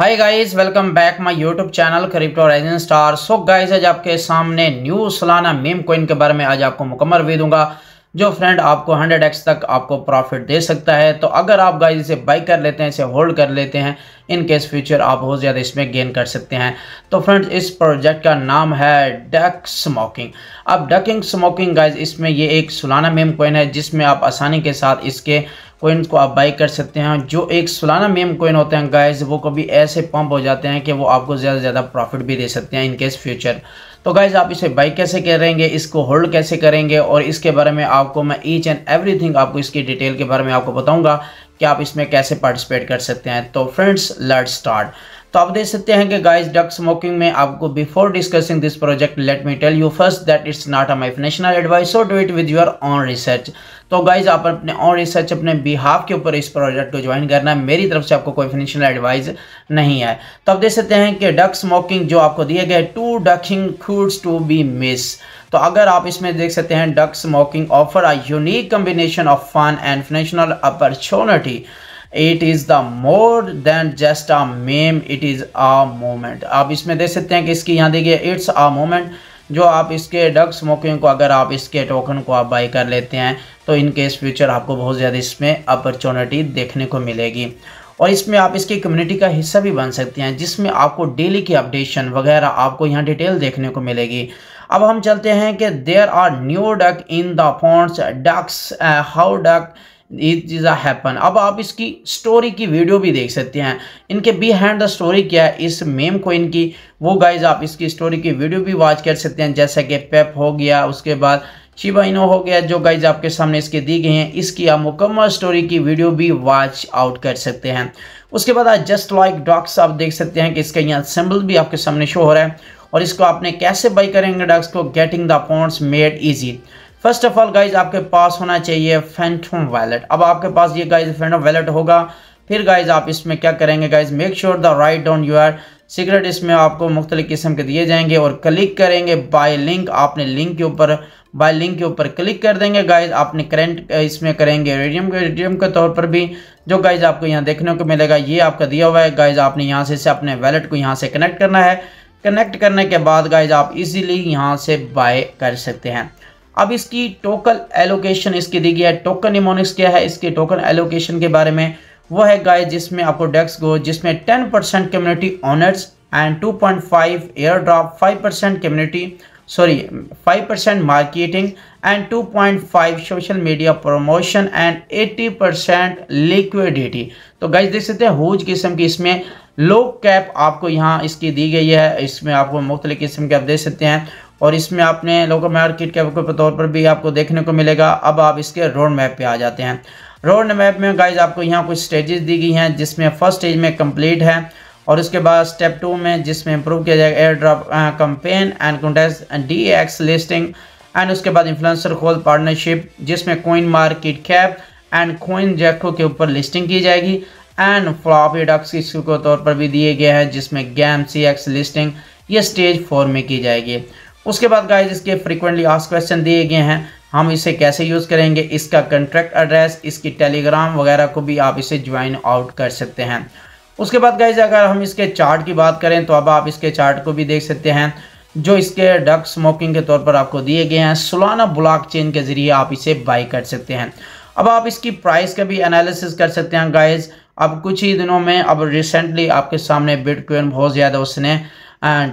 hi guys welcome back my YouTube channel crypto rising star so guys आज आपके सामने new सलाना ma'am coin के बारे में आज आपको मुकम्मल भी दूंगा जो फ्रेंड आपको 100x तक आपको प्रॉफिट दे सकता है तो अगर आप गाइस इसे बाई कर लेते हैं इसे होल्ड कर लेते हैं इन केस फ्यूचर आप बहुत ज़्यादा इसमें गेन कर सकते हैं तो फ्रेंड इस प्रोजेक्ट का नाम है डक स्मोकिंग अब डकिंग स्मोकिंग गाइज इसमें ये एक सुलाना मेम कोइन है जिसमें आप आसानी के साथ इसके कोइन को आप बाई कर सकते हैं जो एक सुलाना मेम कोइन होते हैं गाइज वो कभी ऐसे पम्प हो जाते हैं कि वो आपको ज़्यादा से ज़्यादा प्रॉफिट भी दे सकते हैं इनकेस फ्यूचर तो गाइज आप इसे बाई कैसे करेंगे इसको होल्ड कैसे करेंगे और इसके बारे में आपको मैं ईच एंड एवरी आपको इसकी डिटेल के बारे में आपको बताऊँगा कि आप इसमें कैसे पार्टिसिपेट कर सकते हैं तो फ्रेंड्स लेट्स स्टार्ट तो आप देख सकते हैं कि गाइस डक स्मोकिंग में आपको before discussing this project let me tell you first that it's not a financial advice so do it with your own research तो गाइज आप अपने ऑन रिसर्च अपने बिहाफ के ऊपर इस प्रोजेक्ट को ज्वाइन करना है मेरी तरफ से आपको कोई फाइनेंशियल एडवाइस नहीं है तो आप देख सकते हैं कि डक स्मोकिंग जो आपको दिए गए two ducking foods to be miss तो अगर आप इसमें देख सकते हैं duck smoking offer a unique combination of fun and financial opportunity it is the more than just a meme it is a moment आप इसमें देख सकते हैं कि इसकी यहाँ देखिए इट्स आ मोमेंट जो आप इसके डग स्मोकिंग को अगर आप इसके टोकन को आप बाई कर लेते हैं तो इनकेस फ्यूचर आपको बहुत ज़्यादा इसमें अपॉर्चुनिटी देखने को मिलेगी और इसमें आप इसकी कम्युनिटी का हिस्सा भी बन सकते हैं जिसमें आपको डेली की अपडेशन वगैरह आपको यहाँ डिटेल देखने को मिलेगी अब हम चलते हैं कि there are new duck in the phones ducks how duck ये चीज़ा हैपन अब आप इसकी स्टोरी की वीडियो भी देख सकते हैं इनके बी हैंड द स्टोरी क्या है इस मेम को इनकी वो गाइज आप इसकी स्टोरी की वीडियो भी वॉच कर सकते हैं जैसा कि पेप हो गया उसके बाद शिवा इनो हो गया जो गाइज आपके सामने इसके दी गई हैं इसकी आप मुकम्मल स्टोरी की वीडियो भी वॉच आउट कर सकते हैं उसके बाद आप जस्ट लाइक डॉक्स आप देख सकते हैं कि इसका यहाँ सिम्बल भी आपके सामने शो हो रहा है और इसको आपने कैसे बाई करेंगे डॉक्स को getting the points made easy first of all guys आपके पास होना चाहिए फैंटम वैलेट अब आपके पास ये गाइज फैंटम वैलेट होगा फिर गाइज आप इसमें क्या करेंगे guys make sure the write down your secret इसमें आपको मुख्तलि किस्म के दिए जाएंगे और क्लिक करेंगे बाय लिंक आपने लिंक के ऊपर बाय लिंक के ऊपर क्लिक कर देंगे गाइज आपने करेंट uh, इसमें करेंगे रेडियम के रेडियम के तौर पर भी जो गाइज आपको यहाँ देखने को मिलेगा ये आपका दिया हुआ है गाइज आपने यहाँ से इसे अपने वैलेट को यहाँ से कनेक्ट करना है कनेक्ट करने के बाद गाइज आप इजीली यहाँ से बाय कर सकते हैं अब इसकी टोकन एलोकेशन इसकी दी गई है टोकन इमोनिक्स क्या है इसके टोकन एलोकेशन के बारे में वो है गाय जिसमें आपको डेक्स गो जिसमें ten percent community owners and two point five air drop five percent community sorry five percent marketing and two point five social media promotion and eighty percent liquidity तो गाइज देख सकते हैं हुज किस्म की इसमें लो कैप आपको यहाँ इसकी दी गई है इसमें आपको मुख्तलि किस्म के आप देख सकते हैं और इसमें आपने लोको मार्केट कैप के तौर पर भी आपको देखने को मिलेगा अब आप इसके रोड मैप पे आ जाते हैं रोड मैप में गाइज आपको यहाँ कुछ स्टेजेस दी गई हैं जिसमें फर्स्ट स्टेज में कंप्लीट है और उसके बाद स्टेप टू में जिसमें इंप्रूव किया जाएगा air drop campaign and contest D X listing and उसके बाद इन्फ्लुएंसर खोल पार्टनरशिप जिसमें coin market cap and coin gecko के ऊपर लिस्टिंग की जाएगी एंड फ्लॉपी डक्स इश्यू के तौर पर भी दिए गए हैं जिसमें गैम सी एक्स लिस्टिंग ये स्टेज फोर में की जाएगी उसके बाद गाइज इसके फ्रिक्वेंटली आस क्वेश्चन दिए गए हैं हम इसे कैसे यूज़ करेंगे इसका कंट्रैक्ट एड्रेस इसकी टेलीग्राम वगैरह को भी आप इसे ज्वाइन आउट कर सकते हैं उसके बाद गाइज अगर हम इसके चार्ट की बात करें तो अब आप इसके चार्ट को भी देख सकते हैं जो इसके डक स्मोकिंग के तौर पर आपको दिए गए हैं सुलाना ब्लॉक चेन के ज़रिए आप इसे बाई कर सकते हैं अब आप इसकी प्राइस का भी एनालिसिस कर सकते हैं गाइज अब कुछ ही दिनों में अब रिसेंटली आपके सामने बिटकॉइन बहुत ज़्यादा उसने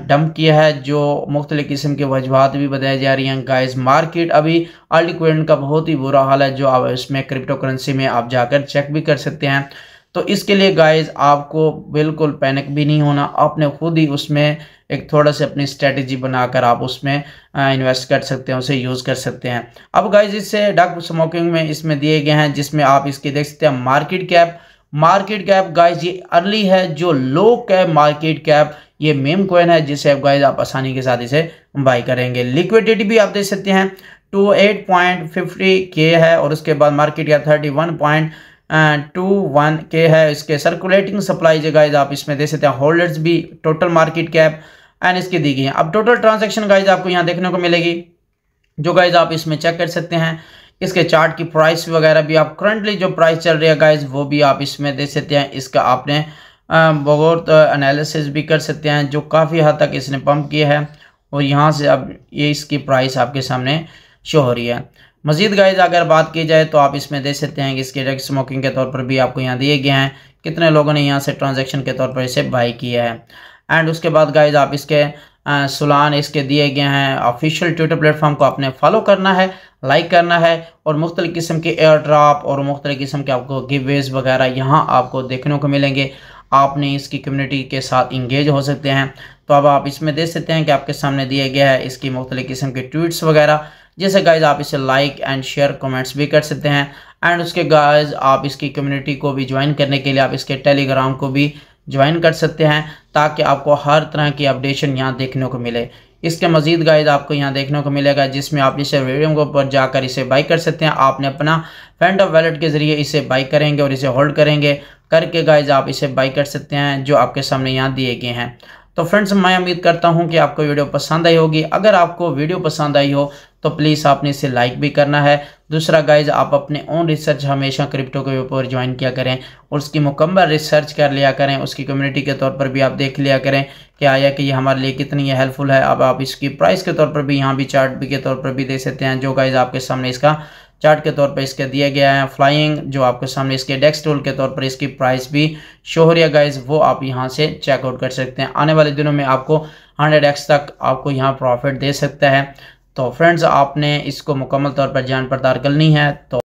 डंप किया है जो मुख्तलि किस्म के वजहत भी बताई जा रही हैं गाइस मार्केट अभी अल्टकॉइन का बहुत ही बुरा हाल है जो आप इसमें क्रिप्टो करेंसी में आप जाकर चेक भी कर सकते हैं तो इसके लिए गाइस आपको बिल्कुल पैनिक भी नहीं होना आपने खुद ही उसमें एक थोड़ा सा अपनी स्ट्रेटजी बनाकर आप उसमें इन्वेस्ट कर सकते हैं उसे यूज़ कर सकते हैं अब गाइज इससे डक स्मोकिंग में इसमें दिए गए हैं जिसमें आप इसके देख सकते हैं market cap market cap guys ये अर्ली है जो लो कैप मार्केट कैप ये मेम क्वेन है जिसे आप गाइस आप आसानी के साथ इसे बाई करेंगे लिक्विडिटी भी आप देख सकते हैं टू एट पॉइंट फिफ्टी के है और उसके बाद market cap thirty one point two one K है इसके सर्कुलेटिंग सप्लाई जो गाइज आप इसमें देख सकते हैं होल्डर्स भी टोटल मार्केट कैप एंड इसकी दी गई है अब टोटल ट्रांजेक्शन गाइज आपको यहाँ देखने को मिलेगी जो गाइज आप इसमें चेक कर सकते हैं इसके चार्ट की प्राइस वगैरह भी आप करंटली जो प्राइस चल रही है गाइज वो भी आप इसमें दे सकते हैं इसका आपने बहुत एनालिसिस भी कर सकते हैं जो काफ़ी हद तक इसने पम्प किया है और यहाँ से अब ये इसकी प्राइस आपके सामने शो हो रही है मजीद गाइज अगर बात की जाए तो आप इसमें दे सकते हैं कि इसके डायरेक्ट स्मोकिंग के तौर पर भी आपको यहाँ दिए गए हैं कितने लोगों ने यहाँ से ट्रांजेक्शन के तौर पर इसे बाई किया है एंड उसके बाद गाइज आप इसके सुलान इसके दिए गए हैं ऑफिशियल ट्विटर प्लेटफॉर्म को आपने फॉलो करना है लाइक करना है और मुख्तलि किस्म के एयर ड्राप और मुख्तलि किस्म के आपको गिवेज वगैरह यहाँ आपको देखने को मिलेंगे आपने इसकी कम्युनिटी के साथ इंगेज हो सकते हैं तो अब आप इसमें देख सकते हैं कि आपके सामने दिया गया है इसकी मुख्तलि किस्म के ट्वीट्स वगैरह जैसे गाइज आप इसे लाइक एंड शेयर कमेंट्स भी कर सकते हैं एंड उसके गाइज आप इसकी कम्युनिटी को भी ज्वाइन करने के लिए आप इसके टेलीग्राम को भी ज्वाइन कर सकते हैं ताकि आपको हर तरह की अपडेशन यहाँ देखने को मिले इसके मजीद गाइज आपको यहाँ देखने को मिलेगा जिसमें आप इसे वीडियो के ऊपर जाकर इसे बाई कर सकते हैं आपने अपना फ्रेंड ऑफ वैलेट के ज़रिए इसे बाई करेंगे और इसे होल्ड करेंगे करके गाइज आप इसे बाई कर सकते हैं जो आपके सामने यहाँ दिए गए हैं तो फ्रेंड्स मैं उम्मीद करता हूँ कि आपको वीडियो पसंद आई होगी अगर आपको वीडियो पसंद आई हो तो प्लीज़ आपने इसे लाइक भी करना है दूसरा गाइज आप अपने ओन रिसर्च हमेशा क्रिप्टो के ऊपर ज्वाइन किया करें और उसकी मुकम्मल रिसर्च कर लिया करें उसकी कम्युनिटी के तौर पर भी आप देख लिया करें कि आया कि ये हमारे लिए कितनी हेल्पफुल है अब आप इसकी प्राइस के तौर पर भी यहाँ भी चार्ट के तौर पर भी दे सकते हैं जो गाइज आपके सामने इसका चार्ट के तौर पर इसके दिया गया है फ्लाइंग जो आपके सामने इसके डेस्क टूल के तौर पर इसकी प्राइस भी शो हो रही गाइज वो आप यहाँ से चेकआउट कर सकते हैं आने वाले दिनों में आपको हंड्रेड एक्स तक आपको यहाँ प्रॉफिट दे सकता है तो फ्रेंड्स आपने इसको मुकम्मल तौर पर जान पड़ताल करनी है तो